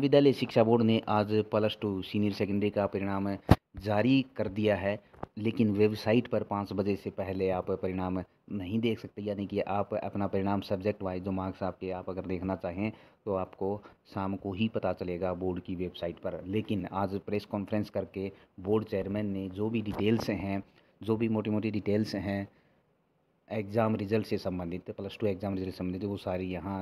विद्यालय शिक्षा बोर्ड ने आज प्लस टू सीनियर सेकेंडरी का परिणाम जारी कर दिया है लेकिन वेबसाइट पर पाँच बजे से पहले आप परिणाम नहीं देख सकते यानी कि आप अपना परिणाम सब्जेक्ट वाइज जो मार्क्स आपके आप अगर देखना चाहें तो आपको शाम को ही पता चलेगा बोर्ड की वेबसाइट पर लेकिन आज प्रेस कॉन्फ्रेंस करके बोर्ड चेयरमैन ने जो भी डिटेल्स हैं जो भी मोटी मोटी डिटेल्स हैं एग्ज़ाम रिज़ल्ट से संबंधित प्लस टू एग्ज़ाम रिज़ल्ट से संबंधित वो सारी यहाँ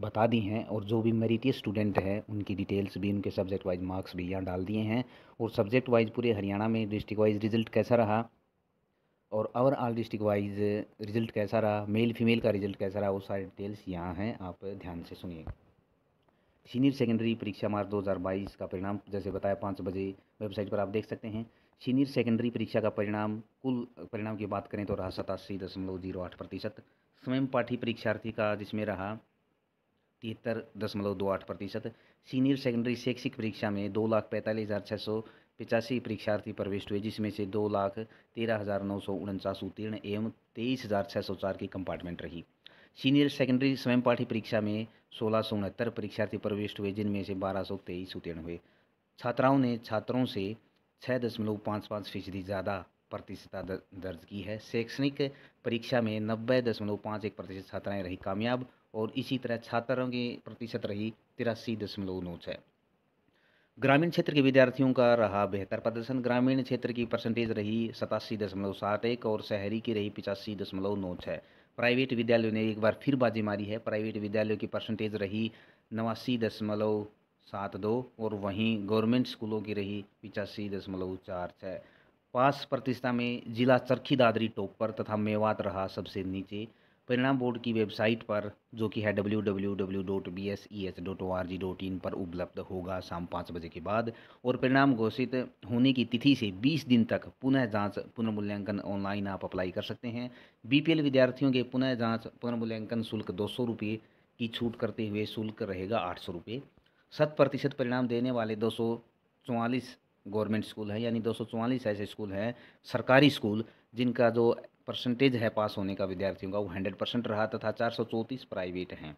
बता दी हैं और जो भी मेरिटिय स्टूडेंट हैं उनकी डिटेल्स भी उनके सब्जेक्ट वाइज मार्क्स भी यहाँ डाल दिए हैं और सब्जेक्ट वाइज पूरे हरियाणा में डिस्ट्रिक्ट वाइज रिजल्ट कैसा रहा और ओवरऑल डिस्ट्रिक्ट वाइज रिजल्ट कैसा रहा मेल फीमेल का रिजल्ट कैसा रहा वो सारे डिटेल्स यहाँ हैं आप ध्यान से सुनिए सीनियर सेकेंडरी परीक्षा मार्च 2022 का परिणाम जैसे बताया पाँच बजे वेबसाइट पर आप देख सकते हैं सीनियर सेकेंडरी परीक्षा का परिणाम कुल परिणाम की बात करें तो रहा सतासी दशमलव जीरो आठ प्रतिशत स्वयं पाठी परीक्षार्थी का जिसमें रहा तिहत्तर दशमलव दो आठ प्रतिशत सीनियर सेकेंडरी शैक्षिक परीक्षा में दो लाख पैंतालीस हज़ार छः सौ पिचासी परीक्षार्थी प्रविष्ट हुए जिसमें से दो लाख तेरह हज़ार नौ सौ उनचास उत्तीर्ण एवं तेईस हज़ार छः सौ चार की कंपार्टमेंट रही सीनियर सेकेंडरी स्वयं पाठी परीक्षा में सोलह सौ उनहत्तर परीक्षार्थी प्रविष्ट हुए जिनमें से बारह सौ तेईस उत्तीर्ण हुए छात्राओं ने छात्रों से छः दशमलव पाँच पाँच फीसदी ज़्यादा प्रतिशतता दर्ज की है शैक्षणिक परीक्षा में नब्बे दशमलव पाँच एक प्रतिशत छात्राएँ रही कामयाब और इसी तरह छात्रों की प्रतिशत रही तिरासी दशमलव नौ छः ग्रामीण क्षेत्र के विद्यार्थियों का रहा बेहतर प्रदर्शन ग्रामीण क्षेत्र की परसेंटेज रही सतासी दशमलव सात एक और शहरी की रही पिचासी दशमलव नौ छः प्राइवेट विद्यालयों ने एक बार फिर बाजी मारी है प्राइवेट विद्यालयों की परसेंटेज रही नवासी दशमलव सात दो और वहीं गवर्नमेंट स्कूलों की रही पिचासी दशमलव चार छः पास प्रतिष्ठा में जिला चरखी दादरी टॉप पर तथा मेवात रहा सबसे नीचे परिणाम बोर्ड की वेबसाइट पर जो कि है W W W dot B S E dot O R G dot in पर उपलब्ध होगा शाम पाँच बजे के बाद और परिणाम घोषित होने की तिथि से बीस दिन तक पुनः जांच पुनर्मूल्यांकन ऑनलाइन आप अप्लाई कर सकते हैं बी पी एल विद्यार्थियों के पुनः जांच पुनर्मूल्यांकन शुल्क दो सौ रुपये की छूट करते हुए शुल्क रहेगा आठ सौ रुपये शत प्रतिशत परिणाम देने वाले दो सौ चौवालीस गवर्नमेंट स्कूल है यानी दो सौ चौवालीस ऐसे स्कूल हैं सरकारी स्कूल जिनका जो परसेंटेज है पास होने का विद्यार्थियों का वो हंड्रेड परसेंट रहा तथा चार सौ चौंतीस प्राइवेट हैं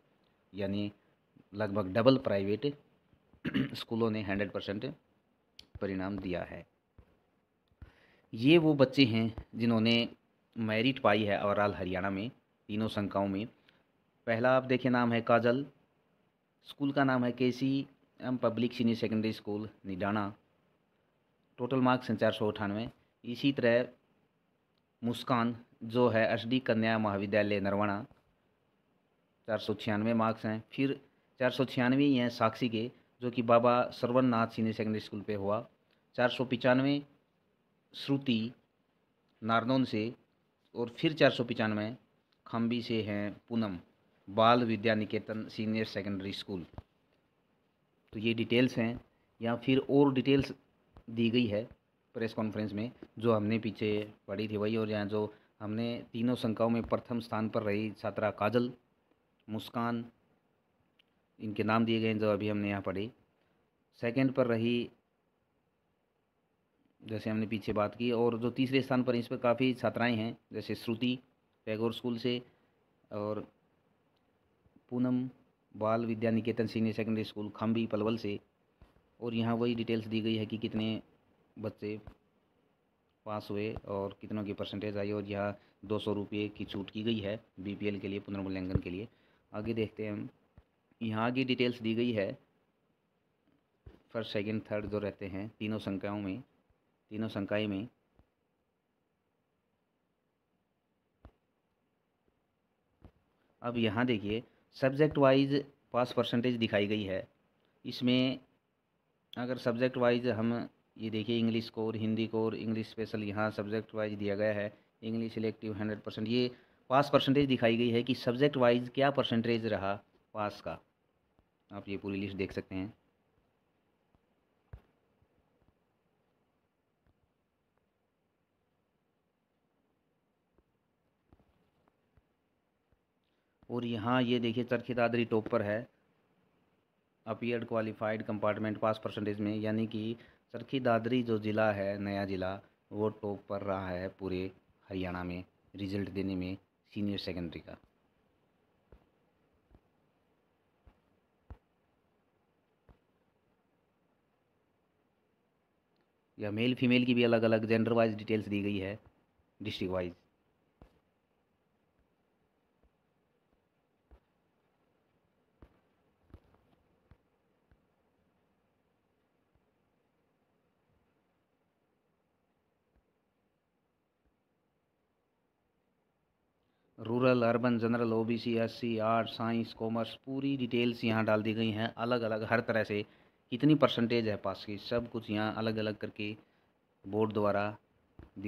यानी लगभग डबल प्राइवेट स्कूलों ने हंड्रेड परसेंट परिणाम दिया है ये वो बच्चे हैं जिन्होंने मेरिट पाई है ओवरऑल हरियाणा में तीनों संख्याओं में पहला आप देखें नाम है काजल स्कूल का नाम है K C M public senior secondary school Nidana total marks हैं चार सौ अठानवे इसी तरह मुस्कान जो है एस डी कन्या महाविद्यालय नरवाना चार सौ छियानवे मार्क्स हैं फिर चार सौ छियानवे हैं साक्षी के जो कि Baba Sarwan Nath senior secondary school पे हुआ चार सौ पचानवे श्रुति नारदौन से और फिर चार सौ पचानवे खम्बी से हैं Poonam Bal Vidya Niketan senior secondary school तो ये डिटेल्स हैं या फिर और डिटेल्स दी गई है प्रेस कॉन्फ्रेंस में जो हमने पीछे पढ़ी थी वही और यहाँ जो हमने तीनों संख्याओं में प्रथम स्थान पर रही छात्रा काजल मुस्कान इनके नाम दिए गए जो अभी हमने यहाँ पढ़ी सेकंड पर रही जैसे हमने पीछे बात की और जो तीसरे स्थान पर इस पर काफ़ी छात्राएं हैं जैसे श्रुति टैगोर स्कूल से और Poonam Bal Vidya Niketan senior secondary school Khambi Palwal से और यहाँ वही डिटेल्स दी गई है कि कितने बच्चे पास हुए और कितनों की परसेंटेज आई और यह दो सौ रुपये की छूट की गई है बीपीएल के लिए पुनर्मूल्यांकन के लिए आगे देखते हैं हम यहाँ की डिटेल्स दी गई है फर्स्ट सेकंड थर्ड जो रहते हैं तीनों संख्याओं में तीनों संख्या में अब यहाँ देखिए सब्जेक्ट वाइज पास परसेंटेज दिखाई गई है इसमें अगर सब्जेक्ट वाइज हम ये देखिए English core Hindi core English special यहाँ सब्जेक्ट वाइज दिया गया है इंग्लिश सिलेक्टिव हंड्रेड परसेंट ये पास परसेंटेज दिखाई गई है कि सब्जेक्ट वाइज क्या परसेंटेज रहा पास का आप ये पूरी लिस्ट देख सकते हैं और यहाँ ये देखिए चरखी दादरी टॉप पर है appeared qualified compartment pass percentage में यानी कि चरखी दादरी जो ज़िला है नया ज़िला वो टॉप पर रहा है पूरे हरियाणा में रिजल्ट देने में सीनियर सेकेंडरी का या मेल फीमेल की भी अलग अलग जेंडर वाइज डिटेल्स दी गई है district wise rural urban general O B C S C arts science commerce पूरी डिटेल्स यहाँ डाल दी गई हैं अलग अलग हर तरह से कितनी परसेंटेज है पास की सब कुछ यहाँ अलग अलग करके बोर्ड द्वारा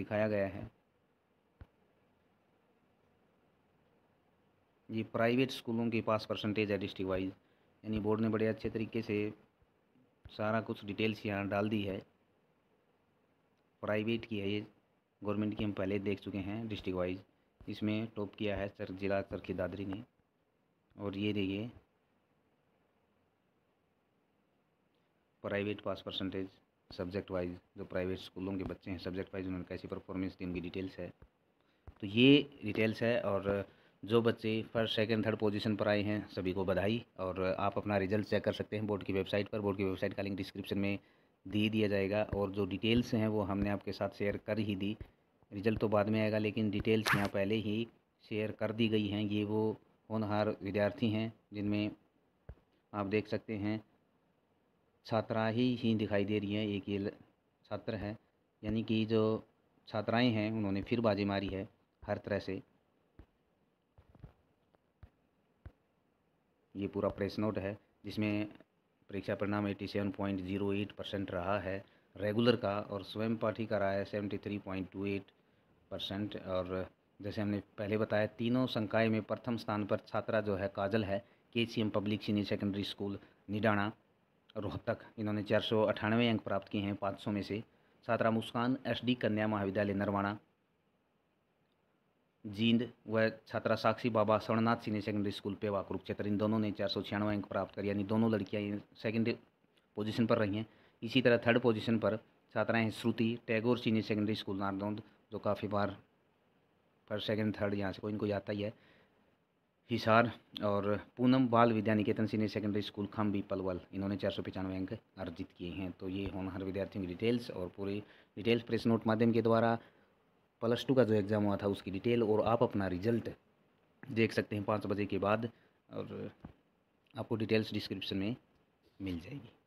दिखाया गया है ये प्राइवेट स्कूलों के पास परसेंटेज है डिस्ट्रिक्ट वाइज यानी बोर्ड ने बड़े अच्छे तरीके से सारा कुछ डिटेल्स यहाँ डाल दी है प्राइवेट की है ये गवर्नमेंट की हम पहले देख चुके हैं डिस्ट्रिक्ट वाइज इसमें टॉप किया है सर जिला सर की दादरी ने और ये देखिए private pass percentage subject wise जो प्राइवेट स्कूलों के बच्चे हैं सब्जेक्ट वाइज उन्होंने कैसी परफॉर्मेंस दी उनकी डिटेल्स है तो ये डिटेल्स है और जो बच्चे फर्स्ट सेकंड थर्ड पोजीशन पर आए हैं सभी को बधाई और आप अपना रिजल्ट चेक कर सकते हैं बोर्ड की वेबसाइट पर बोर्ड की वेबसाइट का लिंक डिस्क्रिप्शन में दे दिया जाएगा और जो डिटेल्स हैं वो हमने आपके साथ शेयर कर ही दी रिज़ल्ट तो बाद में आएगा लेकिन डिटेल्स यहाँ पहले ही शेयर कर दी गई हैं ये वो होनहार विद्यार्थी हैं जिनमें आप देख सकते हैं छात्रा ही दिखाई दे रही है एक ये छात्र है यानी कि जो छात्राएं हैं उन्होंने फिर बाजी मारी है हर तरह से ये पूरा प्रेस नोट है जिसमें परीक्षा परिणाम 87.08 परसेंट रहा है रेगुलर का और स्वयं पाठी का रहा है 73.28 परसेंट और जैसे हमने पहले बताया तीनों संकाय में प्रथम स्थान पर छात्रा जो है काजल है K C M public senior secondary school Nidana Rohtak इन्होंने चार सौ अठानवे अंक प्राप्त किए हैं पाँच सौ में से छात्रा मुस्कान डी कन्या महाविद्यालय नरवाणा जींद व छात्रा Sakshi Baba Sawarnath senior secondary school Pehowa Kurukshetra इन दोनों ने चार सौ छियानवे अंक प्राप्त कर यानी दोनों लड़कियाँ सेकेंड पोजीशन पर रही हैं इसी तरह थर्ड पोजीशन पर छात्राएं Shruti Tagore senior secondary school Narnaund जो काफ़ी बार फर्स्ट सेकंड थर्ड यहाँ से कोई इनको आता ही है हिसार और Poonam Bal Vidya Niketan senior secondary school Khambi Palwal इन्होंने चार सौ पचानवे अंक अर्जित किए हैं तो ये हर विद्यार्थियों की डिटेल्स और पूरी डिटेल्स प्रेस नोट माध्यम के द्वारा प्लस टू का जो एग्ज़ाम हुआ था उसकी डिटेल और आप अपना रिजल्ट देख सकते हैं पाँच बजे के बाद और आपको डिटेल्स डिस्क्रिप्शन में मिल जाएगी